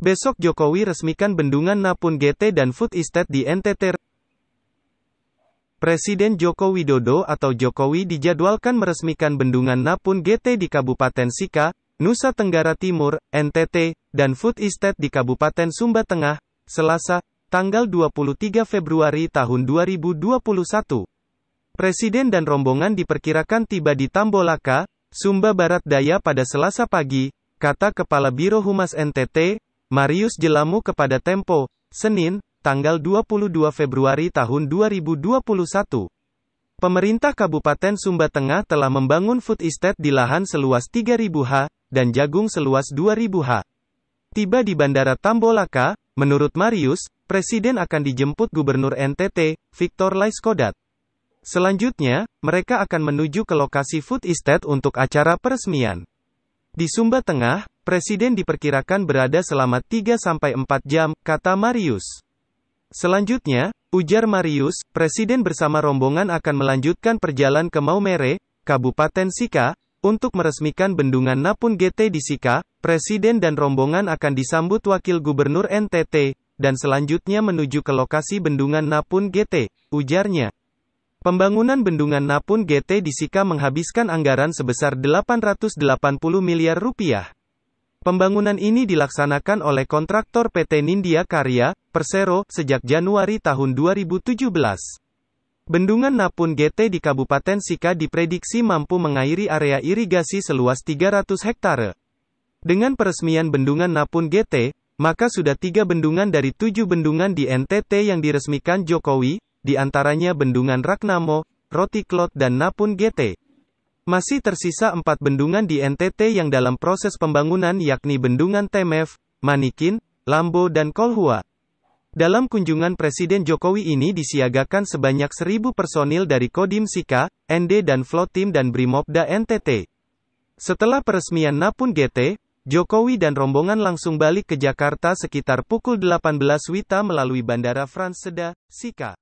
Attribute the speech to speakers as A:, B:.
A: Besok Jokowi resmikan bendungan Napun GT dan Food Estate di NTT. Presiden Joko Widodo atau Jokowi dijadwalkan meresmikan bendungan Napun GT di Kabupaten Sika, Nusa Tenggara Timur, NTT, dan Food Estate di Kabupaten Sumba Tengah, Selasa, tanggal 23 Februari tahun 2021. Presiden dan rombongan diperkirakan tiba di Tambolaka, Sumba Barat Daya pada Selasa pagi, kata Kepala Biro Humas NTT, Marius Jelamu kepada Tempo, Senin, tanggal 22 Februari tahun 2021. Pemerintah Kabupaten Sumba Tengah telah membangun food estate di lahan seluas 3.000 ha, dan jagung seluas 2.000 ha. Tiba di Bandara Tambolaka, menurut Marius, Presiden akan dijemput Gubernur NTT, Victor Laiskodat. Selanjutnya, mereka akan menuju ke lokasi food estate untuk acara peresmian. Di Sumba Tengah, Presiden diperkirakan berada selama 3-4 jam, kata Marius. Selanjutnya, ujar Marius, Presiden bersama rombongan akan melanjutkan perjalanan ke Maumere, Kabupaten Sika, untuk meresmikan bendungan Napun GT di Sika, Presiden dan rombongan akan disambut Wakil Gubernur NTT, dan selanjutnya menuju ke lokasi bendungan Napun GT, ujarnya. Pembangunan bendungan Napun GT di Sika menghabiskan anggaran sebesar 880 miliar rupiah. Pembangunan ini dilaksanakan oleh kontraktor PT Nindya Karya, Persero, sejak Januari tahun 2017. Bendungan Napun GT di Kabupaten Sika diprediksi mampu mengairi area irigasi seluas 300 hektare. Dengan peresmian bendungan Napun GT, maka sudah tiga bendungan dari tujuh bendungan di NTT yang diresmikan Jokowi, di antaranya bendungan Raknamo, Rotiklot dan Napun GT. Masih tersisa empat bendungan di NTT yang dalam proses pembangunan yakni Bendungan Temef, Manikin, Lambo dan Kolhua. Dalam kunjungan Presiden Jokowi ini disiagakan sebanyak seribu personil dari Kodim Sika, ND dan Flotim dan Brimobda NTT. Setelah peresmian Napun GT, Jokowi dan rombongan langsung balik ke Jakarta sekitar pukul 18 Wita melalui Bandara Frans Seda, Sika.